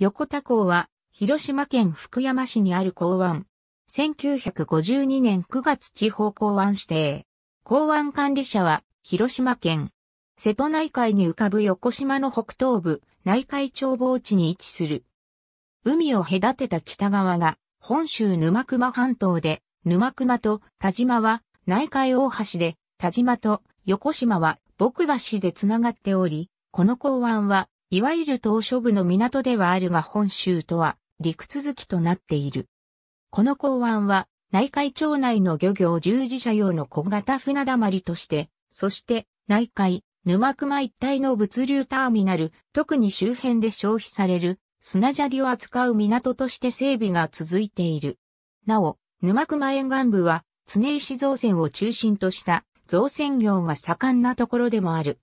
横田港は、広島県福山市にある港湾。1952年9月地方港湾指定。港湾管理者は、広島県。瀬戸内海に浮かぶ横島の北東部、内海眺望地に位置する。海を隔てた北側が、本州沼熊半島で、沼熊と田島は内海大橋で、田島と横島は僕橋でつながっており、この港湾はいわゆる島嶼部の港ではあるが本州とは陸続きとなっている。この港湾は内海町内の漁業従事者用の小型船溜まりとして、そして内海、沼熊一帯の物流ターミナル、特に周辺で消費される砂砂利を扱う港として整備が続いている。なお、沼熊沿岸部は常石造船を中心とした造船業が盛んなところでもある。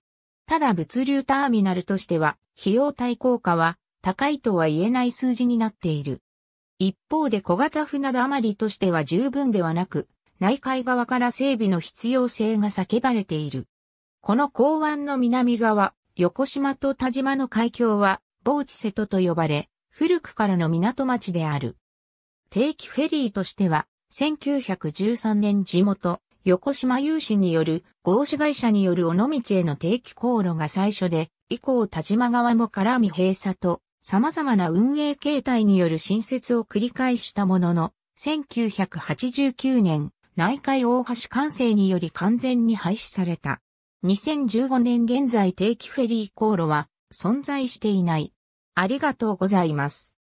ただ物流ターミナルとしては、費用対効果は高いとは言えない数字になっている。一方で小型船だまりとしては十分ではなく、内海側から整備の必要性が叫ばれている。この港湾の南側、横島と田島の海峡は、防地瀬戸と呼ばれ、古くからの港町である。定期フェリーとしては、1913年地元、横島有志による合資会社による尾道への定期航路が最初で、以降田島側も絡み閉鎖と様々な運営形態による新設を繰り返したものの、1989年、内海大橋完成により完全に廃止された。2015年現在定期フェリー航路は存在していない。ありがとうございます。